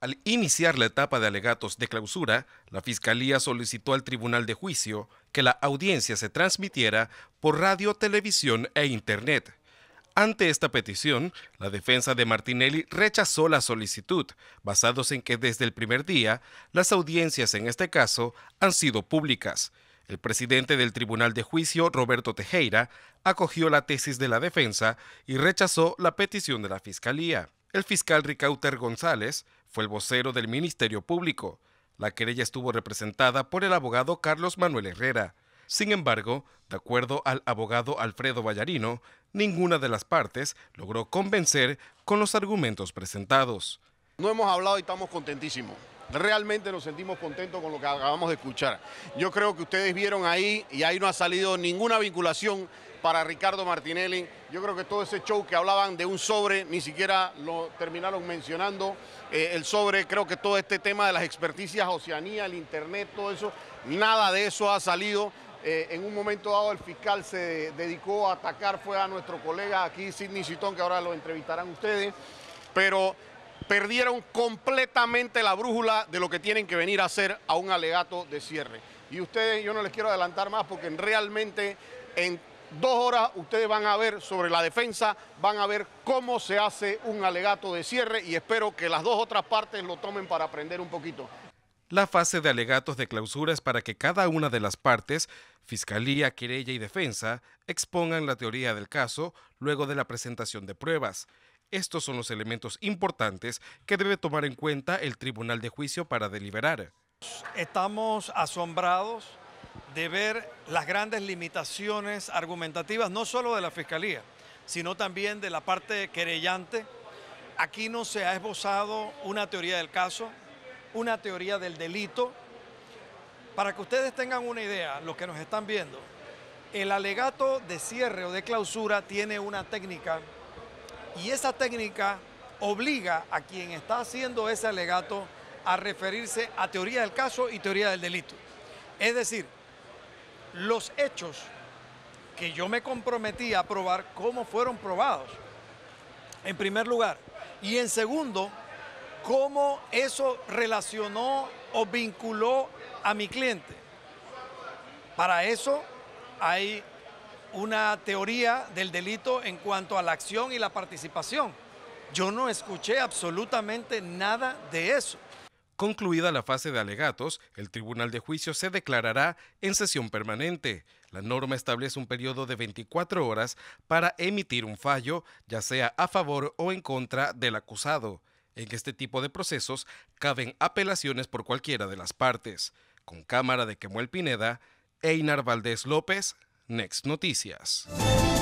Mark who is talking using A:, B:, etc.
A: Al iniciar la etapa de alegatos de clausura, la Fiscalía solicitó al Tribunal de Juicio que la audiencia se transmitiera por radio, televisión e Internet. Ante esta petición, la defensa de Martinelli rechazó la solicitud, basados en que desde el primer día las audiencias en este caso han sido públicas. El presidente del Tribunal de Juicio, Roberto Tejeira acogió la tesis de la defensa y rechazó la petición de la Fiscalía. El fiscal Ricauter González fue el vocero del Ministerio Público. La querella estuvo representada por el abogado Carlos Manuel Herrera. Sin embargo, de acuerdo al abogado Alfredo Vallarino, ninguna de las partes logró convencer con los argumentos presentados.
B: No hemos hablado y estamos contentísimos. Realmente nos sentimos contentos con lo que acabamos de escuchar. Yo creo que ustedes vieron ahí y ahí no ha salido ninguna vinculación para Ricardo Martinelli. Yo creo que todo ese show que hablaban de un sobre, ni siquiera lo terminaron mencionando. Eh, el sobre, creo que todo este tema de las experticias, Oceanía, el Internet, todo eso, nada de eso ha salido. Eh, en un momento dado el fiscal se dedicó a atacar, fue a nuestro colega aquí, Sidney Citón, que ahora lo entrevistarán ustedes. Pero perdieron completamente la brújula de lo que tienen que venir a hacer a un alegato de cierre. Y ustedes, yo no les quiero adelantar más porque realmente en dos horas ustedes van a ver sobre la defensa, van a ver cómo se hace un alegato de cierre y espero que las dos otras partes lo tomen para aprender un poquito.
A: La fase de alegatos de clausura es para que cada una de las partes, fiscalía, querella y defensa, expongan la teoría del caso luego de la presentación de pruebas. Estos son los elementos importantes que debe tomar en cuenta el Tribunal de Juicio para deliberar.
C: Estamos asombrados de ver las grandes limitaciones argumentativas, no solo de la Fiscalía, sino también de la parte querellante. Aquí no se ha esbozado una teoría del caso, una teoría del delito. Para que ustedes tengan una idea, los que nos están viendo, el alegato de cierre o de clausura tiene una técnica y esa técnica obliga a quien está haciendo ese alegato a referirse a teoría del caso y teoría del delito. Es decir, los hechos que yo me comprometí a probar, cómo fueron probados, en primer lugar. Y en segundo, cómo eso relacionó o vinculó a mi cliente. Para eso hay una teoría del delito en cuanto a la acción y la participación. Yo no escuché absolutamente nada de
A: eso. Concluida la fase de alegatos, el Tribunal de Juicio se declarará en sesión permanente. La norma establece un periodo de 24 horas para emitir un fallo, ya sea a favor o en contra del acusado. En este tipo de procesos caben apelaciones por cualquiera de las partes. Con cámara de Quemuel Pineda, Einar Valdés López, Next Noticias.